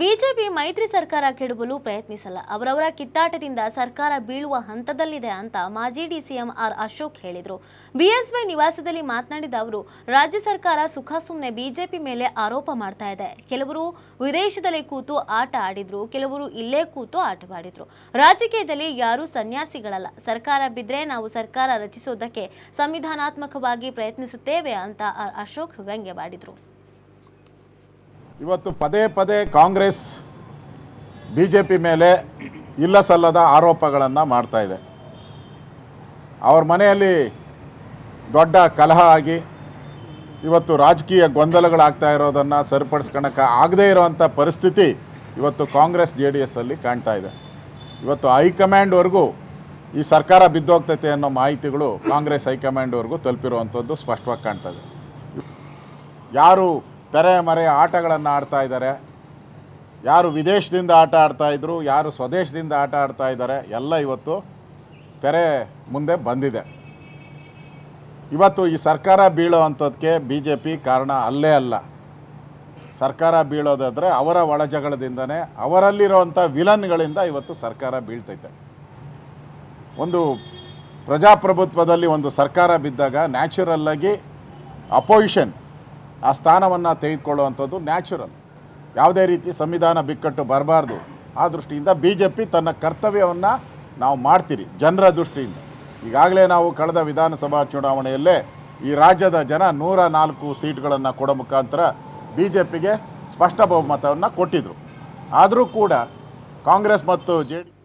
BJP ಮೈತ್ರಿ ಸರ್ಕಾರ ಕೆಡವಲು ಪ್ರಯತ್ನಿಸಲ್ಲ ಅವರವರ ಕಿತ್ತಾಟದಿಂದ ಸರ್ಕಾರ ಬೀಳುವ ಹಂತದಲ್ಲಿದೆ ಅಂತ ಮಾಜಿ ಡಿಸಿಎಂ ಆರ್ ಅಶೋಕ್ ಹೇಳಿದರು ಬಿಎಸ್ವೈ ನಿವಾಸದಲ್ಲಿ ಮಾತನಾಡಿದ ಅವರು ರಾಜ್ಯ ಸರ್ಕಾರ ಸುಖ ಸುಮ್ಮನೆ ಬಿಜೆಪಿ ಮೇಲೆ ಆರೋಪ ಮಾಡ್ತಾ ಇದೆ ಕೆಲವರು ವಿದೇಶದಲ್ಲಿ ಕೂತು ಆಟ ಆಡಿದ್ರು ಕೆಲವರು ಇಲ್ಲೇ ಕೂತು ಆಟವಾಡಿದ್ರು ರಾಜಕೀಯದಲ್ಲಿ ಯಾರೂ ಸನ್ಯಾಸಿಗಳಲ್ಲ ಸರ್ಕಾರ ಬಿದ್ದರೆ ನಾವು ಸರ್ಕಾರ ರಚಿಸೋದಕ್ಕೆ ಸಂವಿಧಾನಾತ್ಮಕವಾಗಿ ಪ್ರಯತ್ನಿಸುತ್ತೇವೆ ಅಂತ ಆರ್ ಅಶೋಕ್ ವ್ಯಂಗ್ಯವಾಡಿದರು ಇವತ್ತು ಪದೇ ಪದೇ ಕಾಂಗ್ರೆಸ್ ಬಿ ಜೆ ಪಿ ಮೇಲೆ ಇಲ್ಲ ಸಲ್ಲದ ಆರೋಪಗಳನ್ನು ಇದೆ ಅವ್ರ ಮನೆಯಲ್ಲಿ ದೊಡ್ಡ ಕಲಹ ಆಗಿ ಇವತ್ತು ರಾಜಕೀಯ ಗೊಂದಲಗಳಾಗ್ತಾ ಇರೋದನ್ನು ಸರಿಪಡಿಸ್ಕೊಳಕ್ಕೆ ಆಗದೇ ಇರೋವಂಥ ಪರಿಸ್ಥಿತಿ ಇವತ್ತು ಕಾಂಗ್ರೆಸ್ ಜೆ ಡಿ ಎಸ್ಸಲ್ಲಿ ಕಾಣ್ತಾ ಇದೆ ಇವತ್ತು ಹೈಕಮಾಂಡ್ವರೆಗೂ ಈ ಸರ್ಕಾರ ಬಿದ್ದೋಗ್ತೈತೆ ಅನ್ನೋ ಮಾಹಿತಿಗಳು ಕಾಂಗ್ರೆಸ್ ಹೈಕಮಾಂಡ್ವರೆಗೂ ತಲುಪಿರುವಂಥದ್ದು ಸ್ಪಷ್ಟವಾಗಿ ಕಾಣ್ತಾ ಇದೆ ಯಾರು ತೆರೆ ಮರೆ ಆಟಗಳನ್ನು ಆಡ್ತಾ ಇದ್ದಾರೆ ಯಾರು ವಿದೇಶದಿಂದ ಆಟ ಆಡ್ತಾ ಆಡ್ತಾಯಿದ್ರು ಯಾರು ಸ್ವದೇಶದಿಂದ ಆಟ ಆಡ್ತಾ ಇದ್ದಾರೆ ಎಲ್ಲ ಇವತ್ತು ತೆರೆ ಮುಂದೆ ಬಂದಿದೆ ಇವತ್ತು ಈ ಸರ್ಕಾರ ಬೀಳೋ ಅಂಥದ್ದಕ್ಕೆ ಬಿ ಜೆ ಪಿ ಕಾರಣ ಅಲ್ಲೇ ಅಲ್ಲ ಸರ್ಕಾರ ಬೀಳೋದಾದರೆ ಅವರ ಒಳಜಗಳದಿಂದನೇ ಅವರಲ್ಲಿರೋವಂಥ ವಿಲನ್ಗಳಿಂದ ಇವತ್ತು ಸರ್ಕಾರ ಬೀಳ್ತೈತೆ ಒಂದು ಪ್ರಜಾಪ್ರಭುತ್ವದಲ್ಲಿ ಒಂದು ಸರ್ಕಾರ ಬಿದ್ದಾಗ ನ್ಯಾಚುರಲ್ಲಾಗಿ ಅಪೋಸಿಷನ್ ಆ ಸ್ಥಾನವನ್ನು ತೆಗೆದುಕೊಳ್ಳುವಂಥದ್ದು ನ್ಯಾಚುರಲ್ ಯಾವುದೇ ರೀತಿ ಸಂವಿಧಾನ ಬಿಕ್ಕಟ್ಟು ಬರಬಾರ್ದು ಆ ದೃಷ್ಟಿಯಿಂದ ಬಿ ಜೆ ಪಿ ತನ್ನ ಕರ್ತವ್ಯವನ್ನು ನಾವು ಮಾಡ್ತೀರಿ ಜನರ ದೃಷ್ಟಿಯಿಂದ ಈಗಾಗಲೇ ನಾವು ಕಳೆದ ವಿಧಾನಸಭಾ ಚುನಾವಣೆಯಲ್ಲೇ ಈ ರಾಜ್ಯದ ಜನ ನೂರ ನಾಲ್ಕು ಸೀಟ್ಗಳನ್ನು ಕೊಡೋ ಮುಖಾಂತರ ಬಿ ಜೆ ಪಿಗೆ ಸ್ಪಷ್ಟ ಬಹುಮತವನ್ನು ಕೊಟ್ಟಿದ್ದರು ಆದರೂ ಕೂಡ ಕಾಂಗ್ರೆಸ್ ಮತ್ತು ಜೆ ಡಿ